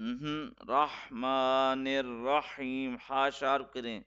हम्म, रहमान रहीम हा करें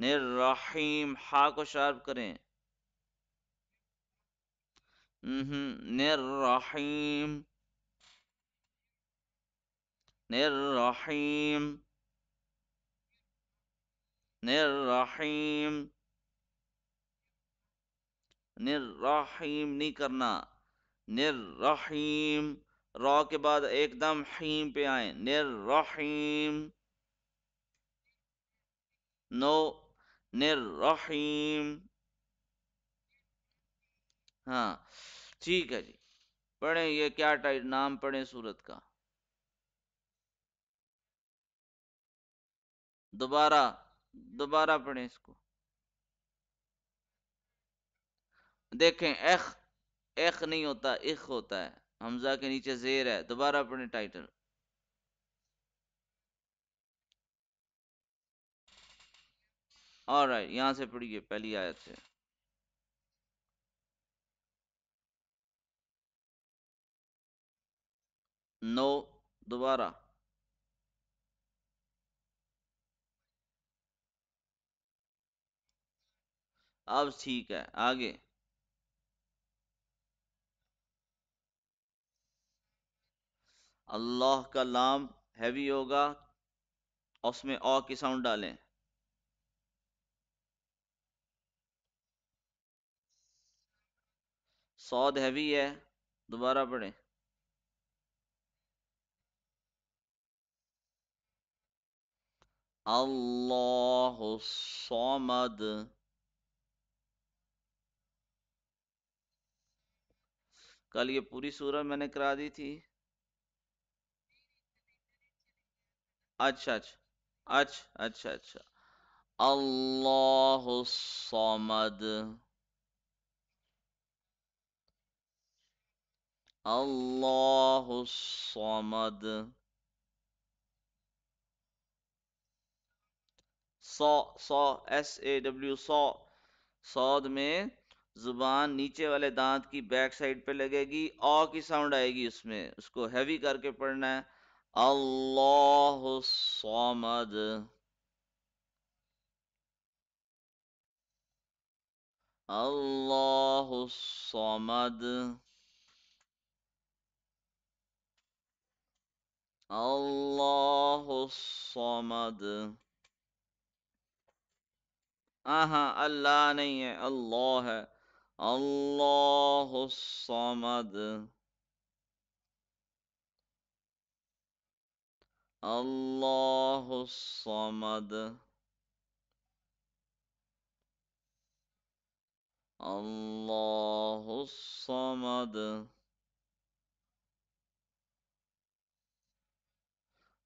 निर्रहीम हा को शार्प करें हम्म, निर्रहीम निर्रहीम निर्रहीम निर्रहीम नहीं करना निर्रहीम रॉ के बाद एकदम हीम पे आए निर्रहीम नो निर्रहीम हाँ ठीक है जी पढ़े ये क्या टाइट नाम पढ़े सूरत का दोबारा दोबारा पढ़े इसको देखें एख एख नहीं होता इख होता है हमजा के नीचे जेर है दोबारा पढ़े टाइटल और यहां से पढ़िए पहली आयत से नो दोबारा अब ठीक है आगे अल्लाह का लाम हैवी होगा और उसमें औ की साउंड डालें सौद हैवी है दोबारा पढ़ें अल्लाह सोमद कल ये पूरी सूरह मैंने करा दी थी अच्छा अच्छा अच्छा अच्छा अच्छा अल्लाह अल्लाहुस्समद सौ सौ एस ए डब्ल्यू सौ सौद में जुबान नीचे वाले दांत की बैक साइड पे लगेगी और की साउंड आएगी उसमें उसको हैवी करके पढ़ना है الله الصمد الله الصمد الله الصمد أها الله नहीं الله الله الصمد الله الصمد الله الصمد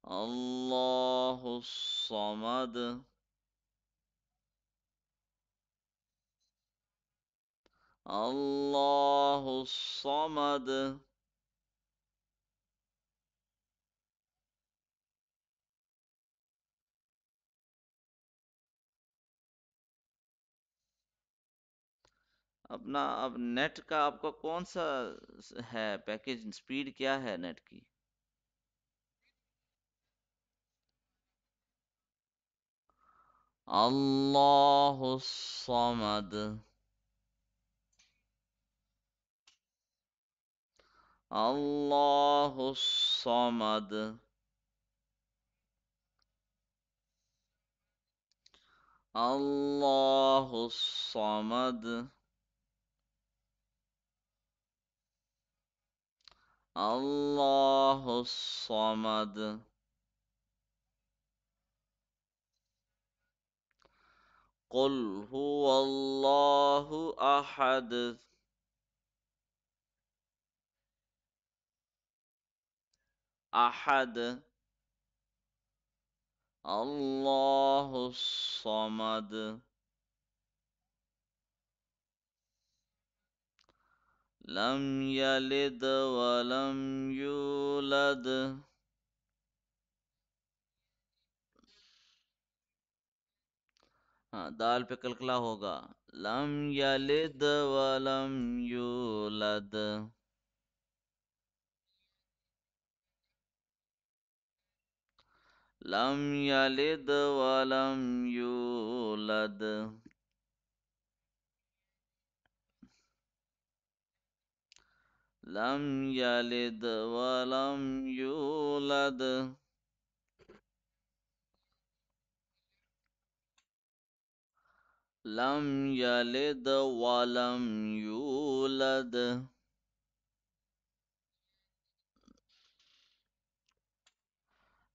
الله الصمد الله الصمد अपना अब नेट का आपका कौन सा है पैकेज स्पीड क्या है नेट की अल्लाह अल्लाह अल्लाहुस्समद अल्लाहुस्समद अल्लाहुस्समद الله الصمد قل هو الله احد احد الله الصمد لم يلد ولم يولد हाँ दाल पे कलकला होगा लम यलिद वलम यूलद लम यलिद वलम यूलद لم يلد ولم يولد لم يلد ولم يولد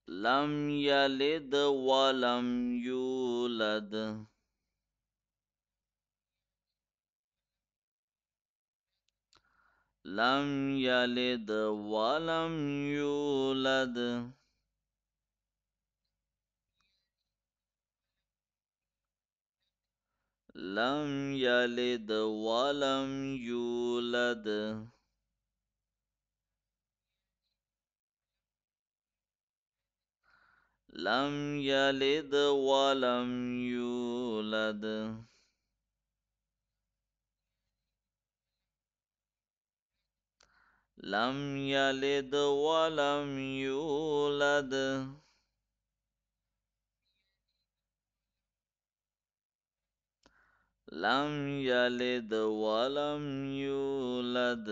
لم يلد ولم يولد لم يلد ولم يولد لم يلد ولم يولد لم يلد ولم يولد لم يلد ولم يولد لم يلد ولم يولد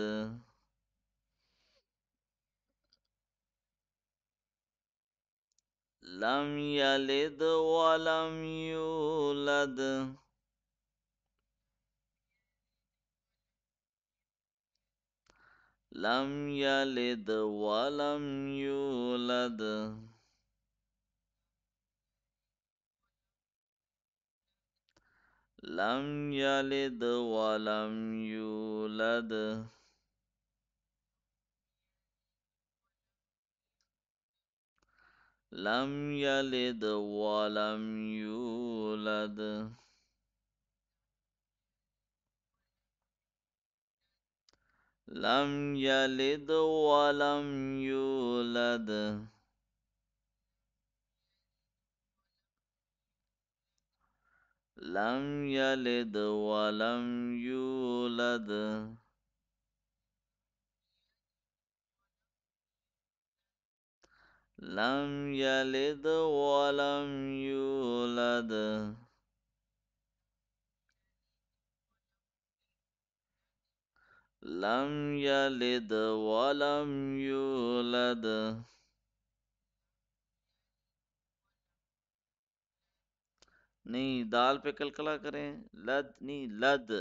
لم يلد ولم يولد لم يلد ولم يولد لم يلد ولم يولد لم يلد ولم يولد لم يلد ولم يولد لم يلد ولم يولد لم يلد ولم يولد لم يلد ولم يولد नहीं दाल पे कलकला करें लद नहीं लद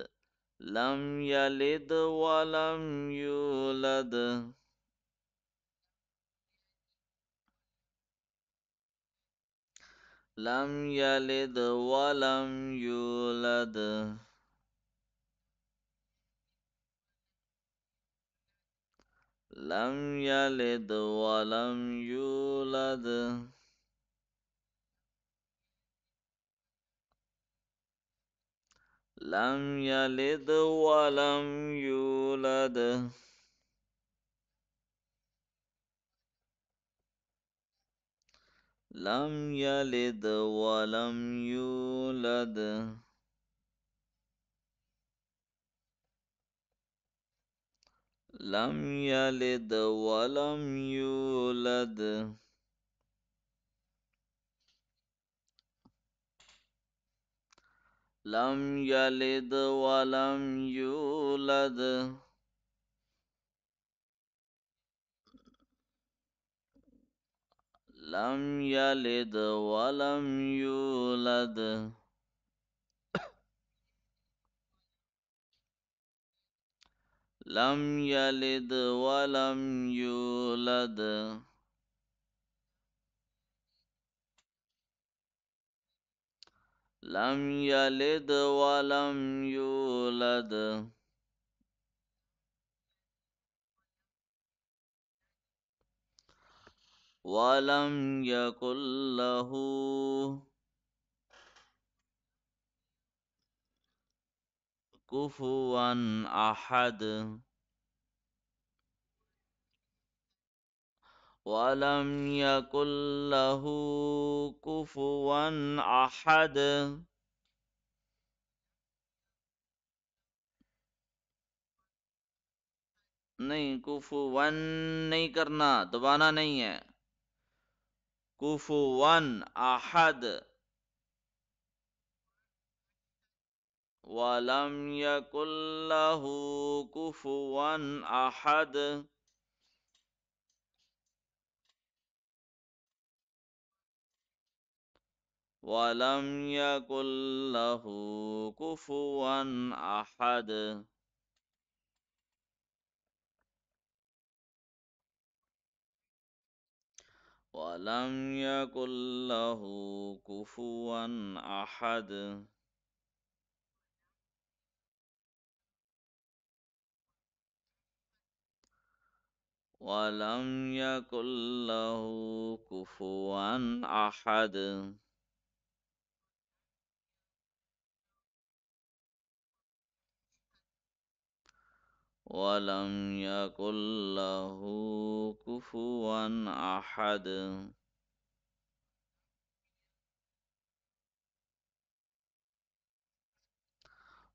लम यलिद वलम यूलद लम यलिद वलम यूलद لم يلد ولم يولد لم يلد ولم يولد لم يلد ولم يولد لم يلد ولم يولد لم يلد ولم يولد لم يلد ولم يولد لم يلد ولم يولد لم يلد ولم يولد ولم يكن له كفوا أحد ولم يكن له كفوا أحد نہیں كفواً ون نہیں کرنا دبانا نہیں ہے کفو احد ولم يكن له كفوا أحد ولم يكن له كفوا أحد ولم يكن له كفوا أحد ولم يكن له كفوا أحد ولم يكن له كفوا أحد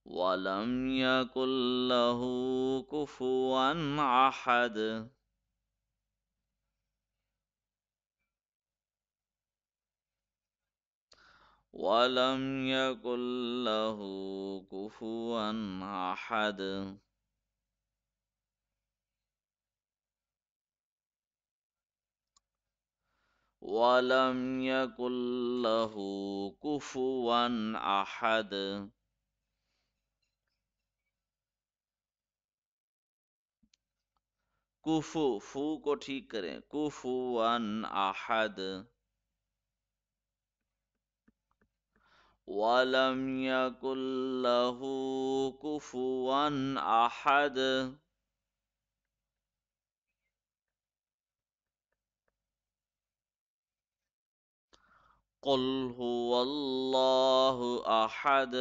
ولم يكن له كفوا أحد ولم يكن له كفوا أحد ولم يكن له كفوا أحد कुफु فو को ठीक करें कुफुअन ولم يكن له كفوا احد قل هو الله احد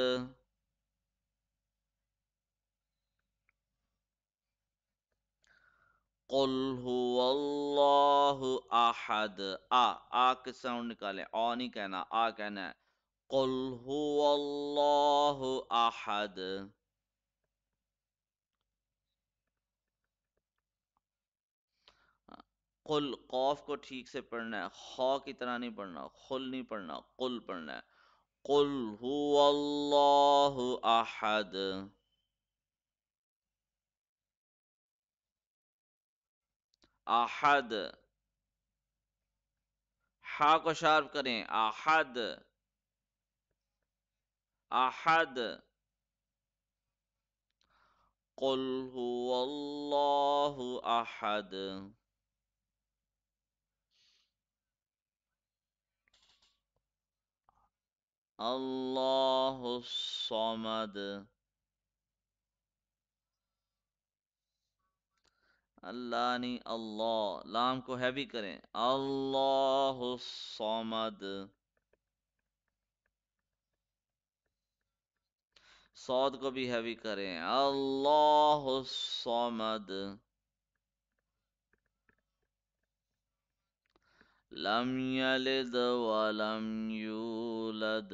قل هو الله احد आ आ के साउंड निकाले आ नहीं कहना आ کہنا ہے قل هو الله احد قل قاف کو ٹھیک سے پڑھنا ہے خا کی طرح نہیں پڑھنا خل نہیں پڑھنا قل پڑھنا ہے قل هو الله احد احد ہا کو شارپ کریں احد أحد قل هو الله أحد الله الصمد اللاني الله لام کو ہیوی کریں اللہ الصمد صاد کو بھی ہیوی کریں اللہ الصمد لم يلد ولم يولد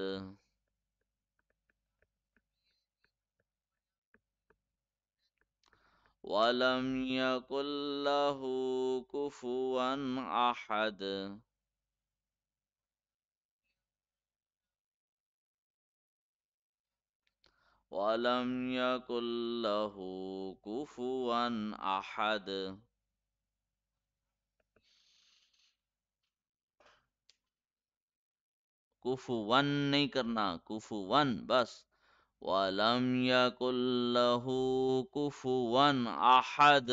ولم يكن له كفوا احد ولم يكن له كفوا احد كفوا نہیں کرنا كفوا بس ولم يكن له كفوا احد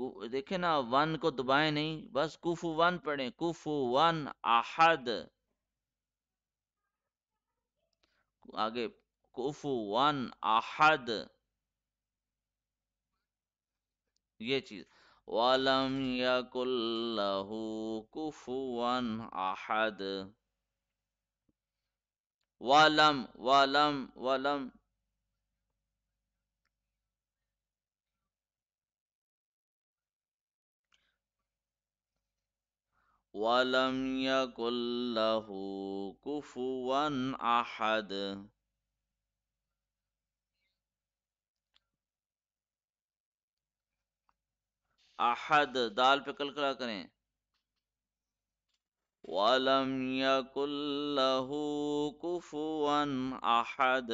देखे ना वन को दबाए नहीं बस कुफु वन पढ़े कुफु वन आहद आगे कुफु वन आहद ये चीज वालम यकुल्लहु वन आहद वालम वालम वालम ولم يكن له كفوا احد احد دال पे कलकला करें ولم يكن له كفوا احد